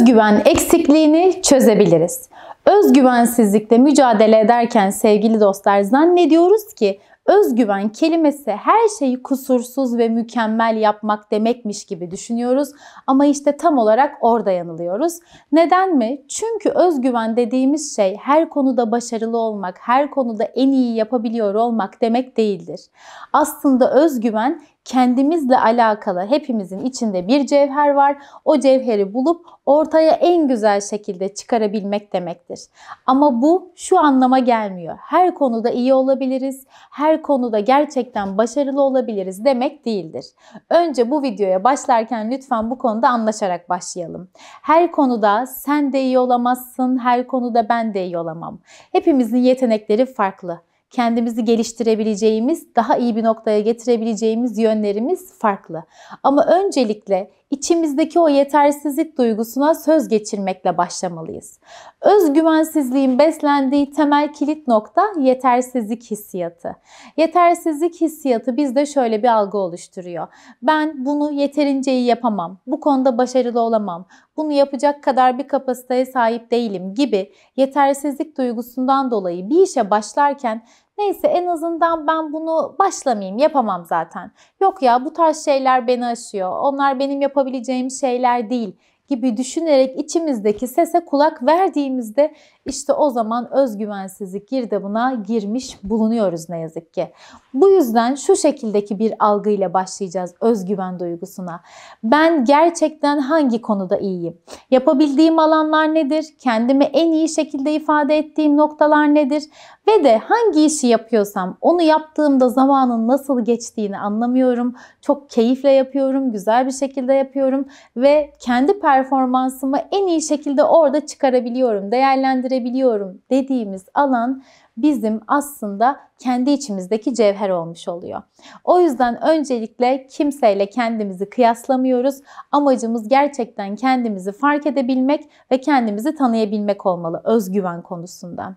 özgüven eksikliğini çözebiliriz. Özgüvensizlikle mücadele ederken sevgili dostlar zannediyoruz ki özgüven kelimesi her şeyi kusursuz ve mükemmel yapmak demekmiş gibi düşünüyoruz ama işte tam olarak orada yanılıyoruz. Neden mi? Çünkü özgüven dediğimiz şey her konuda başarılı olmak, her konuda en iyi yapabiliyor olmak demek değildir. Aslında özgüven kendimizle alakalı hepimizin içinde bir cevher var. O cevheri bulup ortaya en güzel şekilde çıkarabilmek demektir. Ama bu şu anlama gelmiyor. Her konuda iyi olabiliriz, her konuda gerçekten başarılı olabiliriz demek değildir. Önce bu videoya başlarken lütfen bu konuda anlaşarak başlayalım. Her konuda sen de iyi olamazsın, her konuda ben de iyi olamam. Hepimizin yetenekleri farklı kendimizi geliştirebileceğimiz, daha iyi bir noktaya getirebileceğimiz yönlerimiz farklı. Ama öncelikle içimizdeki o yetersizlik duygusuna söz geçirmekle başlamalıyız. Özgüvensizliğin beslendiği temel kilit nokta yetersizlik hissiyatı. Yetersizlik hissiyatı bizde şöyle bir algı oluşturuyor. Ben bunu yeterince iyi yapamam, bu konuda başarılı olamam, bunu yapacak kadar bir kapasiteye sahip değilim gibi yetersizlik duygusundan dolayı bir işe başlarken Neyse en azından ben bunu başlamayayım, yapamam zaten. Yok ya bu tarz şeyler beni aşıyor. Onlar benim yapabileceğim şeyler değil gibi düşünerek içimizdeki sese kulak verdiğimizde işte o zaman özgüvensizlik girdabına girmiş bulunuyoruz ne yazık ki. Bu yüzden şu şekildeki bir algıyla başlayacağız özgüven duygusuna. Ben gerçekten hangi konuda iyiyim? Yapabildiğim alanlar nedir? Kendimi en iyi şekilde ifade ettiğim noktalar nedir? Ve de hangi işi yapıyorsam onu yaptığımda zamanın nasıl geçtiğini anlamıyorum. Çok keyifle yapıyorum, güzel bir şekilde yapıyorum ve kendi performansımı en iyi şekilde orada çıkarabiliyorum, değerlendiriyorum değerlendirebiliyorum dediğimiz alan bizim aslında kendi içimizdeki cevher olmuş oluyor. O yüzden öncelikle kimseyle kendimizi kıyaslamıyoruz. Amacımız gerçekten kendimizi fark edebilmek ve kendimizi tanıyabilmek olmalı özgüven konusunda.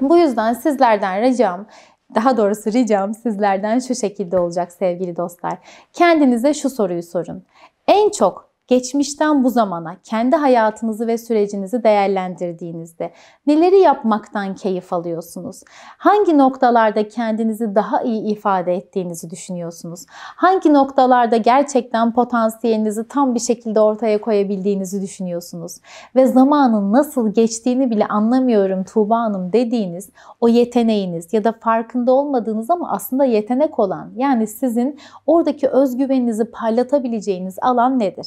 Bu yüzden sizlerden ricam daha doğrusu ricam sizlerden şu şekilde olacak sevgili dostlar. Kendinize şu soruyu sorun. En çok geçmişten bu zamana kendi hayatınızı ve sürecinizi değerlendirdiğinizde neleri yapmaktan keyif alıyorsunuz? Hangi noktalarda kendinizi daha iyi ifade ettiğinizi düşünüyorsunuz? Hangi noktalarda gerçekten potansiyelinizi tam bir şekilde ortaya koyabildiğinizi düşünüyorsunuz? Ve zamanın nasıl geçtiğini bile anlamıyorum Tuğba Hanım dediğiniz o yeteneğiniz ya da farkında olmadığınız ama aslında yetenek olan yani sizin oradaki özgüveninizi parlatabileceğiniz alan nedir?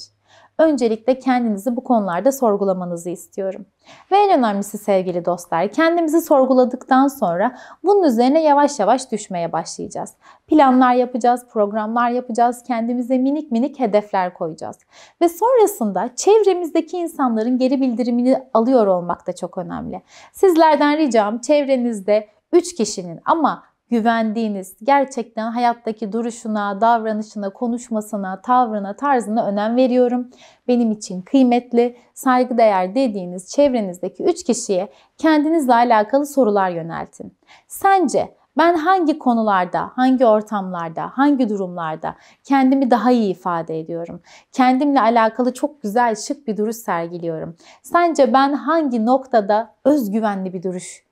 öncelikle kendinizi bu konularda sorgulamanızı istiyorum. Ve en önemlisi sevgili dostlar, kendimizi sorguladıktan sonra bunun üzerine yavaş yavaş düşmeye başlayacağız. Planlar yapacağız, programlar yapacağız, kendimize minik minik hedefler koyacağız. Ve sonrasında çevremizdeki insanların geri bildirimini alıyor olmak da çok önemli. Sizlerden ricam çevrenizde 3 kişinin ama güvendiğiniz, gerçekten hayattaki duruşuna, davranışına, konuşmasına, tavrına, tarzına önem veriyorum. Benim için kıymetli, saygıdeğer dediğiniz çevrenizdeki 3 kişiye kendinizle alakalı sorular yöneltin. Sence ben hangi konularda, hangi ortamlarda, hangi durumlarda kendimi daha iyi ifade ediyorum? Kendimle alakalı çok güzel, şık bir duruş sergiliyorum. Sence ben hangi noktada özgüvenli bir duruş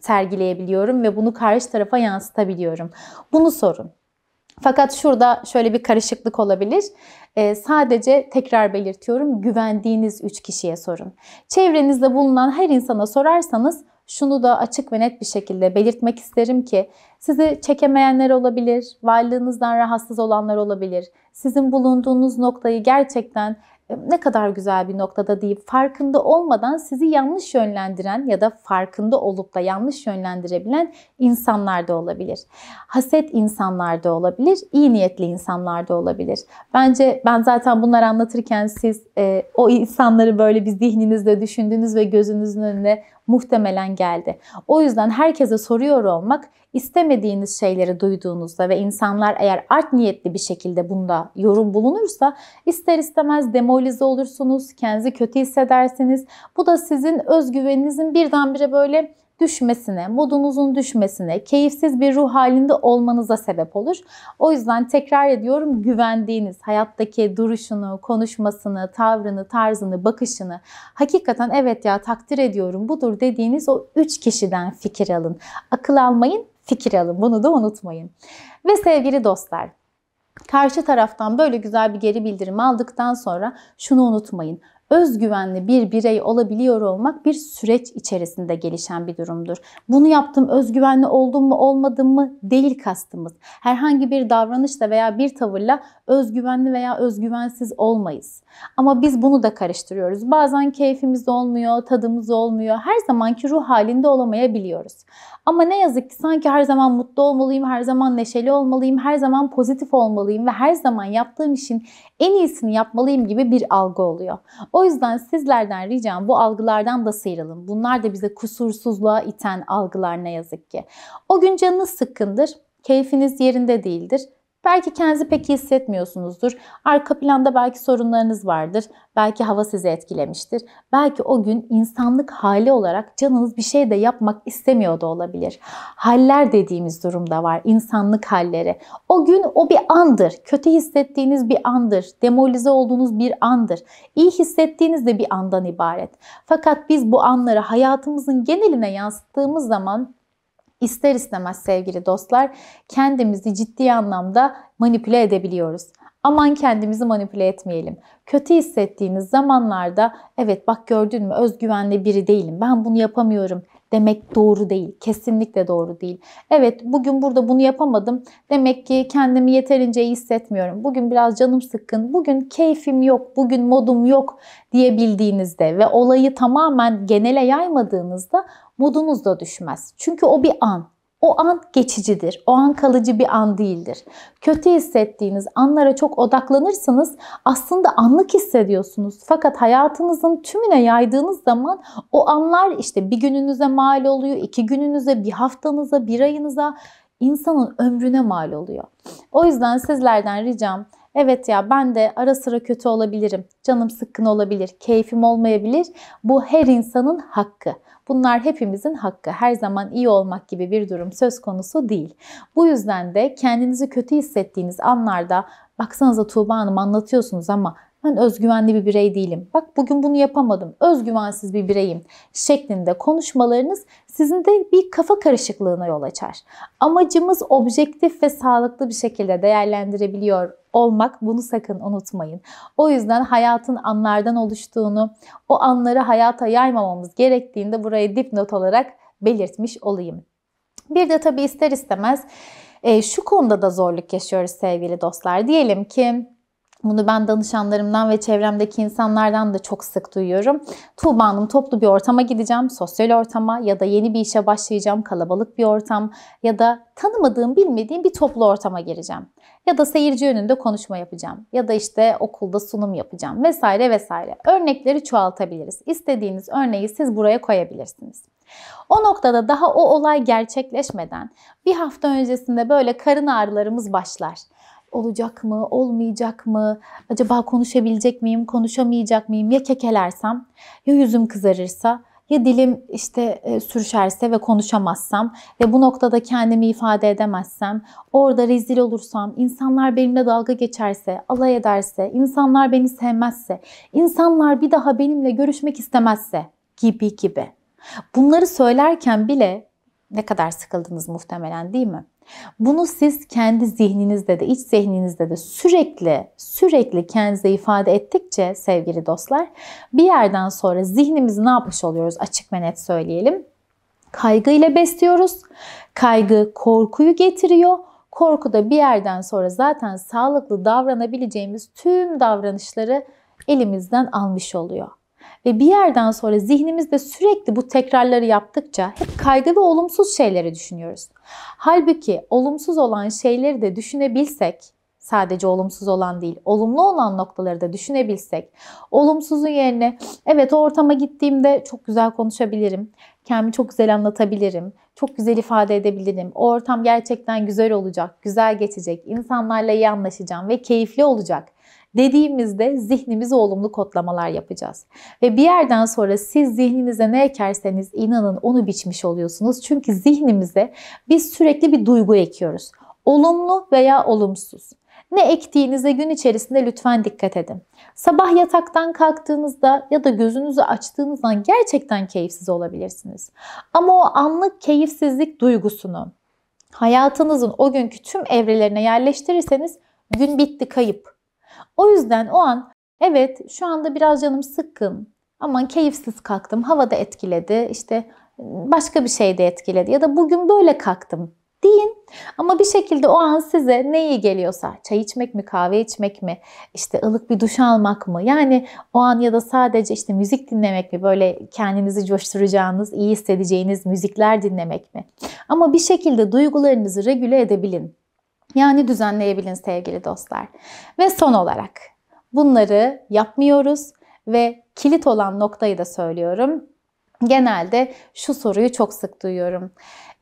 sergileyebiliyorum ve bunu karşı tarafa yansıtabiliyorum. Bunu sorun. Fakat şurada şöyle bir karışıklık olabilir. Ee, sadece tekrar belirtiyorum güvendiğiniz 3 kişiye sorun. Çevrenizde bulunan her insana sorarsanız şunu da açık ve net bir şekilde belirtmek isterim ki sizi çekemeyenler olabilir, varlığınızdan rahatsız olanlar olabilir. Sizin bulunduğunuz noktayı gerçekten ne kadar güzel bir noktada deyip farkında olmadan sizi yanlış yönlendiren ya da farkında olup da yanlış yönlendirebilen insanlar da olabilir. Haset insanlar da olabilir, iyi niyetli insanlar da olabilir. Bence ben zaten bunları anlatırken siz e, o insanları böyle bir zihninizde düşündüğünüz ve gözünüzün önüne muhtemelen geldi. O yüzden herkese soruyor olmak istemediğiniz şeyleri duyduğunuzda ve insanlar eğer art niyetli bir şekilde bunda yorum bulunursa ister istemez demolize olursunuz, kendinizi kötü hissedersiniz. Bu da sizin özgüveninizin birdenbire böyle düşmesine, modunuzun düşmesine, keyifsiz bir ruh halinde olmanıza sebep olur. O yüzden tekrar ediyorum güvendiğiniz hayattaki duruşunu, konuşmasını, tavrını, tarzını, bakışını hakikaten evet ya takdir ediyorum budur dediğiniz o üç kişiden fikir alın. Akıl almayın, fikir alın. Bunu da unutmayın. Ve sevgili dostlar, karşı taraftan böyle güzel bir geri bildirim aldıktan sonra şunu unutmayın özgüvenli bir birey olabiliyor olmak bir süreç içerisinde gelişen bir durumdur. Bunu yaptım özgüvenli oldum mu olmadım mı değil kastımız. Herhangi bir davranışla veya bir tavırla özgüvenli veya özgüvensiz olmayız. Ama biz bunu da karıştırıyoruz. Bazen keyfimiz olmuyor, tadımız olmuyor. Her zamanki ruh halinde olamayabiliyoruz. Ama ne yazık ki sanki her zaman mutlu olmalıyım, her zaman neşeli olmalıyım, her zaman pozitif olmalıyım ve her zaman yaptığım işin en iyisini yapmalıyım gibi bir algı oluyor. O yüzden sizlerden ricam bu algılardan da sıyrılın. Bunlar da bize kusursuzluğa iten algılar ne yazık ki. O gün canınız sıkkındır, keyfiniz yerinde değildir. Belki kendinizi pek iyi hissetmiyorsunuzdur. Arka planda belki sorunlarınız vardır. Belki hava sizi etkilemiştir. Belki o gün insanlık hali olarak canınız bir şey de yapmak istemiyor da olabilir. Haller dediğimiz durumda var. insanlık halleri. O gün o bir andır. Kötü hissettiğiniz bir andır. Demolize olduğunuz bir andır. İyi hissettiğiniz de bir andan ibaret. Fakat biz bu anları hayatımızın geneline yansıttığımız zaman ister istemez sevgili dostlar kendimizi ciddi anlamda manipüle edebiliyoruz. Aman kendimizi manipüle etmeyelim. Kötü hissettiğiniz zamanlarda evet bak gördün mü özgüvenli biri değilim. Ben bunu yapamıyorum demek doğru değil. Kesinlikle doğru değil. Evet bugün burada bunu yapamadım. Demek ki kendimi yeterince iyi hissetmiyorum. Bugün biraz canım sıkkın. Bugün keyfim yok. Bugün modum yok diyebildiğinizde ve olayı tamamen genele yaymadığınızda modunuz da düşmez. Çünkü o bir an. O an geçicidir. O an kalıcı bir an değildir. Kötü hissettiğiniz anlara çok odaklanırsanız aslında anlık hissediyorsunuz. Fakat hayatınızın tümüne yaydığınız zaman o anlar işte bir gününüze mal oluyor, iki gününüze, bir haftanıza, bir ayınıza insanın ömrüne mal oluyor. O yüzden sizlerden ricam Evet ya ben de ara sıra kötü olabilirim. Canım sıkkın olabilir, keyfim olmayabilir. Bu her insanın hakkı. Bunlar hepimizin hakkı. Her zaman iyi olmak gibi bir durum söz konusu değil. Bu yüzden de kendinizi kötü hissettiğiniz anlarda baksanıza Tuğba Hanım anlatıyorsunuz ama ben özgüvenli bir birey değilim. Bak bugün bunu yapamadım. Özgüvensiz bir bireyim şeklinde konuşmalarınız sizin de bir kafa karışıklığına yol açar. Amacımız objektif ve sağlıklı bir şekilde değerlendirebiliyor olmak bunu sakın unutmayın. O yüzden hayatın anlardan oluştuğunu, o anları hayata yaymamamız gerektiğinde de buraya dipnot olarak belirtmiş olayım. Bir de tabii ister istemez e, şu konuda da zorluk yaşıyoruz sevgili dostlar. Diyelim ki bunu ben danışanlarımdan ve çevremdeki insanlardan da çok sık duyuyorum. Tuğba Hanım toplu bir ortama gideceğim, sosyal ortama ya da yeni bir işe başlayacağım, kalabalık bir ortam ya da tanımadığım, bilmediğim bir toplu ortama gireceğim. Ya da seyirci önünde konuşma yapacağım ya da işte okulda sunum yapacağım vesaire vesaire. Örnekleri çoğaltabiliriz. İstediğiniz örneği siz buraya koyabilirsiniz. O noktada daha o olay gerçekleşmeden bir hafta öncesinde böyle karın ağrılarımız başlar olacak mı, olmayacak mı, acaba konuşabilecek miyim, konuşamayacak mıyım, ya kekelersem, ya yüzüm kızarırsa, ya dilim işte e, sürüşerse ve konuşamazsam ve bu noktada kendimi ifade edemezsem, orada rezil olursam, insanlar benimle dalga geçerse, alay ederse, insanlar beni sevmezse, insanlar bir daha benimle görüşmek istemezse gibi gibi. Bunları söylerken bile ne kadar sıkıldınız muhtemelen değil mi? Bunu siz kendi zihninizde de iç zihninizde de sürekli sürekli kendinize ifade ettikçe sevgili dostlar bir yerden sonra zihnimizi ne yapmış oluyoruz açık ve net söyleyelim. Kaygı ile besliyoruz. Kaygı korkuyu getiriyor. Korku da bir yerden sonra zaten sağlıklı davranabileceğimiz tüm davranışları elimizden almış oluyor. Ve bir yerden sonra zihnimizde sürekli bu tekrarları yaptıkça hep kaygı ve olumsuz şeyleri düşünüyoruz. Halbuki olumsuz olan şeyleri de düşünebilsek, sadece olumsuz olan değil, olumlu olan noktaları da düşünebilsek, olumsuzun yerine evet ortama gittiğimde çok güzel konuşabilirim, kendimi çok güzel anlatabilirim, çok güzel ifade edebilirim, o ortam gerçekten güzel olacak, güzel geçecek, insanlarla iyi anlaşacağım ve keyifli olacak dediğimizde zihnimize olumlu kodlamalar yapacağız. Ve bir yerden sonra siz zihninize ne ekerseniz inanın onu biçmiş oluyorsunuz. Çünkü zihnimize biz sürekli bir duygu ekiyoruz. Olumlu veya olumsuz. Ne ektiğinize gün içerisinde lütfen dikkat edin. Sabah yataktan kalktığınızda ya da gözünüzü açtığınızda gerçekten keyifsiz olabilirsiniz. Ama o anlık keyifsizlik duygusunu hayatınızın o günkü tüm evrelerine yerleştirirseniz gün bitti kayıp. O yüzden o an evet şu anda biraz canım sıkkın ama keyifsiz kalktım hava da etkiledi işte başka bir şey de etkiledi ya da bugün böyle kalktım deyin. Ama bir şekilde o an size ne iyi geliyorsa çay içmek mi kahve içmek mi işte ılık bir duş almak mı yani o an ya da sadece işte müzik dinlemek mi böyle kendinizi coşturacağınız iyi hissedeceğiniz müzikler dinlemek mi? Ama bir şekilde duygularınızı regüle edebilin. Yani düzenleyebilin sevgili dostlar. Ve son olarak bunları yapmıyoruz ve kilit olan noktayı da söylüyorum. Genelde şu soruyu çok sık duyuyorum.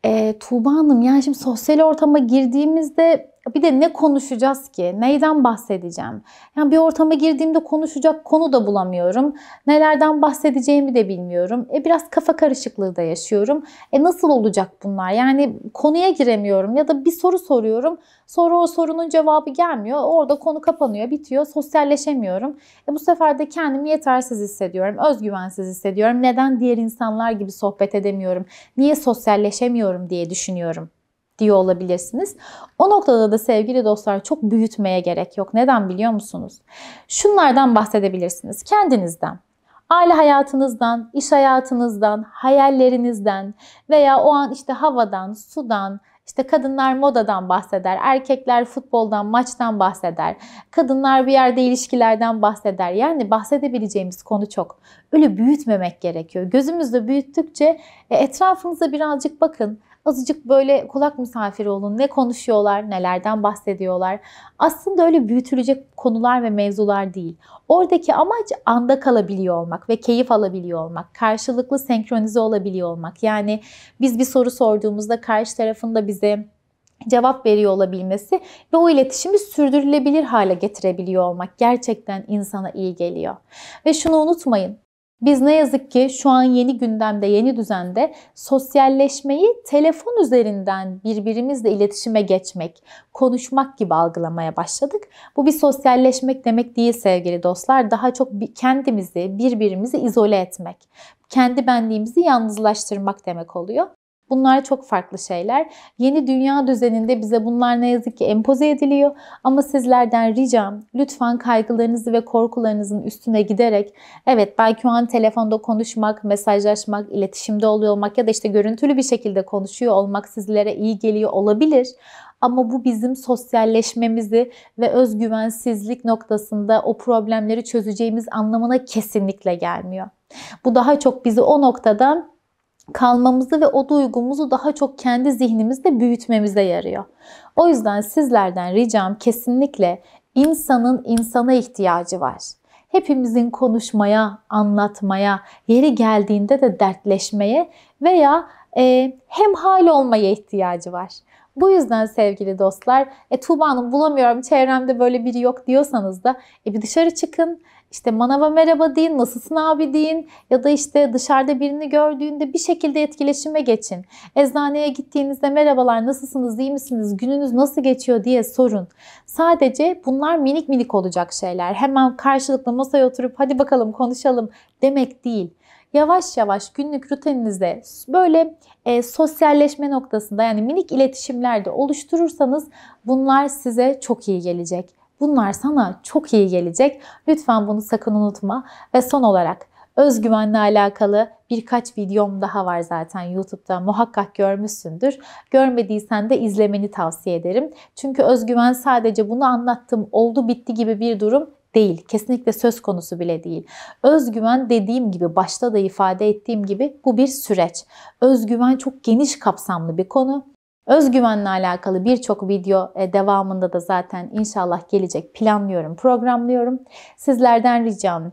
E, Tuğba Hanım yani şimdi sosyal ortama girdiğimizde bir de ne konuşacağız ki? Neyden bahsedeceğim? Yani bir ortama girdiğimde konuşacak konu da bulamıyorum. Nelerden bahsedeceğimi de bilmiyorum. E biraz kafa karışıklığı da yaşıyorum. E nasıl olacak bunlar? Yani konuya giremiyorum ya da bir soru soruyorum. Sonra o sorunun cevabı gelmiyor. Orada konu kapanıyor, bitiyor. Sosyalleşemiyorum. E bu sefer de kendimi yetersiz hissediyorum. Özgüvensiz hissediyorum. Neden diğer insanlar gibi sohbet edemiyorum? Niye sosyalleşemiyorum diye düşünüyorum diyor olabilirsiniz. O noktada da sevgili dostlar çok büyütmeye gerek yok. Neden biliyor musunuz? Şunlardan bahsedebilirsiniz. Kendinizden, aile hayatınızdan, iş hayatınızdan, hayallerinizden veya o an işte havadan, sudan, işte kadınlar modadan bahseder, erkekler futboldan, maçtan bahseder. Kadınlar bir yerde ilişkilerden bahseder. Yani bahsedebileceğimiz konu çok. Öyle büyütmemek gerekiyor. Gözümüzde büyüttükçe e, etrafınıza birazcık bakın. Azıcık böyle kulak misafiri olun. Ne konuşuyorlar, nelerden bahsediyorlar. Aslında öyle büyütülecek konular ve mevzular değil. Oradaki amaç anda kalabiliyor olmak ve keyif alabiliyor olmak. Karşılıklı senkronize olabiliyor olmak. Yani biz bir soru sorduğumuzda karşı tarafında bize cevap veriyor olabilmesi ve o iletişimi sürdürülebilir hale getirebiliyor olmak gerçekten insana iyi geliyor. Ve şunu unutmayın. Biz ne yazık ki şu an yeni gündemde, yeni düzende sosyalleşmeyi telefon üzerinden birbirimizle iletişime geçmek, konuşmak gibi algılamaya başladık. Bu bir sosyalleşmek demek değil sevgili dostlar. Daha çok kendimizi, birbirimizi izole etmek, kendi benliğimizi yalnızlaştırmak demek oluyor. Bunlar çok farklı şeyler. Yeni dünya düzeninde bize bunlar ne yazık ki empoze ediliyor. Ama sizlerden ricam lütfen kaygılarınızı ve korkularınızın üstüne giderek evet belki o an telefonda konuşmak, mesajlaşmak, iletişimde oluyor olmak ya da işte görüntülü bir şekilde konuşuyor olmak sizlere iyi geliyor olabilir. Ama bu bizim sosyalleşmemizi ve özgüvensizlik noktasında o problemleri çözeceğimiz anlamına kesinlikle gelmiyor. Bu daha çok bizi o noktadan kalmamızı ve o duygumuzu daha çok kendi zihnimizde büyütmemize yarıyor. O yüzden sizlerden ricam kesinlikle insanın insana ihtiyacı var. Hepimizin konuşmaya, anlatmaya, yeri geldiğinde de dertleşmeye veya e, hemhal olmaya ihtiyacı var. Bu yüzden sevgili dostlar, e, Tuğba Hanım bulamıyorum, çevremde böyle biri yok diyorsanız da e, bir dışarı çıkın, işte manava merhaba deyin, nasılsın abi deyin ya da işte dışarıda birini gördüğünde bir şekilde etkileşime geçin. Eczaneye gittiğinizde merhabalar nasılsınız, iyi misiniz, gününüz nasıl geçiyor diye sorun. Sadece bunlar minik minik olacak şeyler. Hemen karşılıklı masaya oturup hadi bakalım konuşalım demek değil yavaş yavaş günlük rutininizde böyle e, sosyalleşme noktasında yani minik iletişimlerde oluşturursanız bunlar size çok iyi gelecek. Bunlar sana çok iyi gelecek. Lütfen bunu sakın unutma. Ve son olarak özgüvenle alakalı birkaç videom daha var zaten YouTube'da muhakkak görmüşsündür. Görmediysen de izlemeni tavsiye ederim. Çünkü özgüven sadece bunu anlattım oldu bitti gibi bir durum değil. Kesinlikle söz konusu bile değil. Özgüven dediğim gibi başta da ifade ettiğim gibi bu bir süreç. Özgüven çok geniş kapsamlı bir konu. Özgüvenle alakalı birçok video e, devamında da zaten inşallah gelecek planlıyorum, programlıyorum. Sizlerden ricam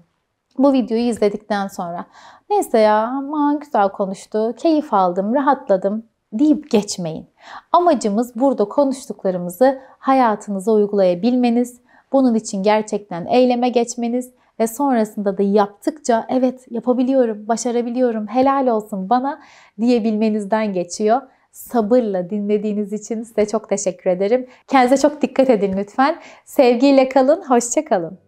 bu videoyu izledikten sonra neyse ya aman güzel konuştu, keyif aldım, rahatladım deyip geçmeyin. Amacımız burada konuştuklarımızı hayatınıza uygulayabilmeniz, bunun için gerçekten eyleme geçmeniz ve sonrasında da yaptıkça evet yapabiliyorum, başarabiliyorum, helal olsun bana diyebilmenizden geçiyor. Sabırla dinlediğiniz için size çok teşekkür ederim. Kendinize çok dikkat edin lütfen. Sevgiyle kalın, Hoşçakalın.